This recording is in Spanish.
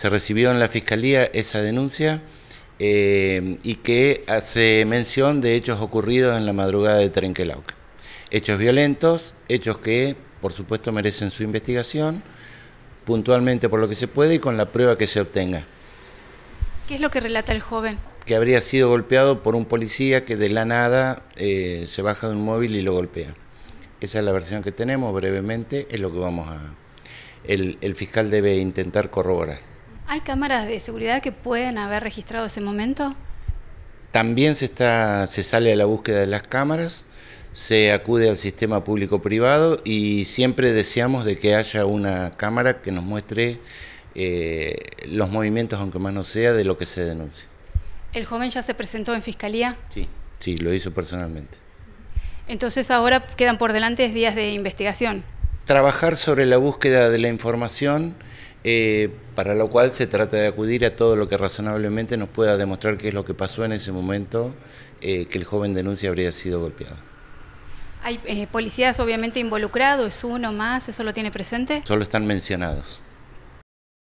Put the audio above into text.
se recibió en la Fiscalía esa denuncia eh, y que hace mención de hechos ocurridos en la madrugada de Trenquelauca. Hechos violentos, hechos que por supuesto merecen su investigación, puntualmente por lo que se puede y con la prueba que se obtenga. ¿Qué es lo que relata el joven? Que habría sido golpeado por un policía que de la nada eh, se baja de un móvil y lo golpea. Esa es la versión que tenemos brevemente, es lo que vamos a... El, el fiscal debe intentar corroborar. ¿Hay cámaras de seguridad que pueden haber registrado ese momento? También se, está, se sale a la búsqueda de las cámaras, se acude al sistema público-privado y siempre deseamos de que haya una cámara que nos muestre eh, los movimientos, aunque más no sea, de lo que se denuncia. ¿El joven ya se presentó en fiscalía? Sí, sí, lo hizo personalmente. Entonces ahora quedan por delante días de investigación. Trabajar sobre la búsqueda de la información eh, para lo cual se trata de acudir a todo lo que razonablemente nos pueda demostrar qué es lo que pasó en ese momento eh, que el joven denuncia habría sido golpeado. ¿Hay eh, policías obviamente involucrados? ¿Es uno más? ¿Eso lo tiene presente? Solo están mencionados.